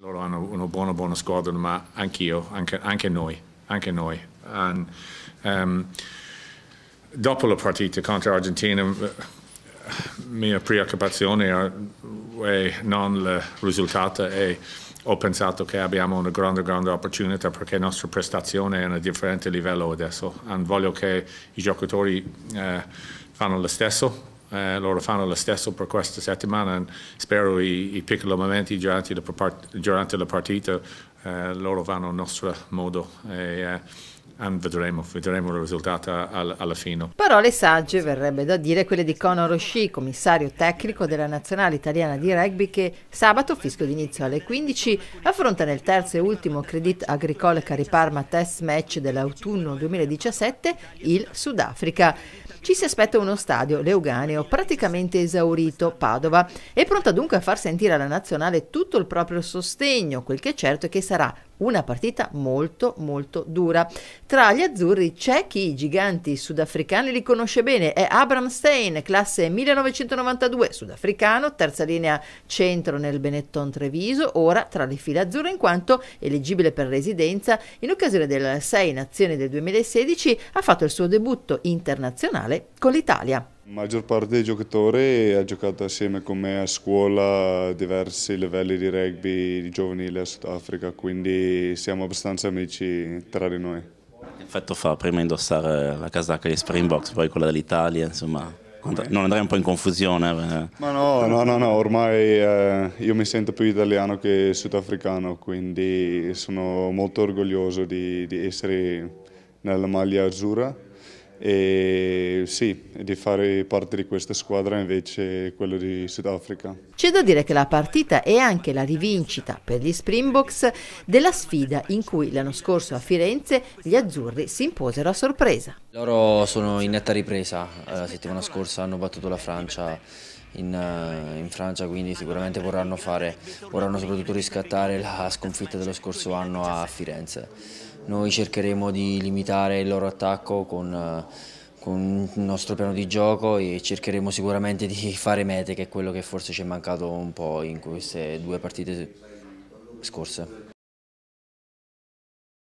Loro hanno una buona, buona squadra, ma anch'io, anche, anche noi, anche noi. And, um, dopo la partita contro l'Argentina, la eh, mia preoccupazione è non il risultato, e ho pensato che abbiamo una grande, grande opportunità perché la nostra prestazione è a un differente livello adesso. And voglio che i giocatori eh, fanno lo stesso eh, loro fanno lo stesso per questa settimana, spero i, i piccoli momenti durante la, durante la partita eh, loro vanno a nostro modo. E, eh, Vedremo, vedremo, il risultato al, alla fine. Parole sagge, verrebbe da dire, quelle di Conor Roshi, commissario tecnico della nazionale italiana di rugby, che sabato, fisco d'inizio alle 15, affronta nel terzo e ultimo Credit Agricole Cariparma Test Match dell'autunno 2017 il Sudafrica. Ci si aspetta uno stadio leuganeo praticamente esaurito, Padova, è pronta dunque a far sentire alla nazionale tutto il proprio sostegno, quel che è certo è che sarà una partita molto molto dura. Tra gli azzurri c'è chi i giganti sudafricani li conosce bene, è Abram Stein, classe 1992, sudafricano, terza linea centro nel Benetton Treviso, ora tra le file azzurre in quanto eleggibile per residenza, in occasione delle 6 nazioni del 2016 ha fatto il suo debutto internazionale con l'Italia. La maggior parte dei giocatori ha giocato assieme con me a scuola a diversi livelli di rugby di giovanile a Sudafrica, quindi siamo abbastanza amici tra di noi. Che effetto fa prima indossare la casacca di Springboks, poi quella dell'Italia, insomma, non andrei un po' in confusione? Eh? Ma no, no, no, no ormai eh, io mi sento più italiano che sudafricano, quindi sono molto orgoglioso di, di essere nella maglia azzurra e sì, di fare parte di questa squadra invece quello di Sudafrica. C'è da dire che la partita è anche la rivincita per gli Springboks della sfida in cui l'anno scorso a Firenze gli azzurri si imposero a sorpresa. Loro sono in netta ripresa, eh, la settimana scorsa hanno battuto la Francia in, eh, in, Francia, quindi sicuramente vorranno fare, vorranno soprattutto riscattare la sconfitta dello scorso anno a Firenze. Noi cercheremo di limitare il loro attacco con, eh, con il nostro piano di gioco e cercheremo sicuramente di fare mete, che è quello che forse ci è mancato un po' in queste due partite scorse.